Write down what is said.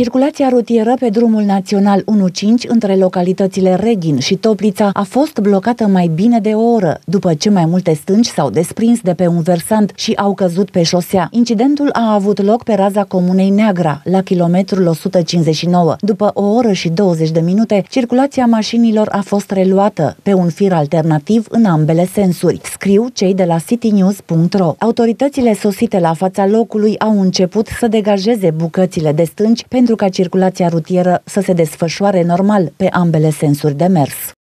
Circulația rutieră pe drumul național 15 între localitățile Reghin și Toplița a fost blocată mai bine de o oră, după ce mai multe stânci s-au desprins de pe un versant și au căzut pe șosea. Incidentul a avut loc pe raza comunei Neagra, la kilometrul 159. După o oră și 20 de minute, circulația mașinilor a fost reluată pe un fir alternativ în ambele sensuri, scriu cei de la citynews.ro. Autoritățile sosite la fața locului au început să degajeze bucățile de stânci pentru pentru ca circulația rutieră să se desfășoare normal pe ambele sensuri de mers.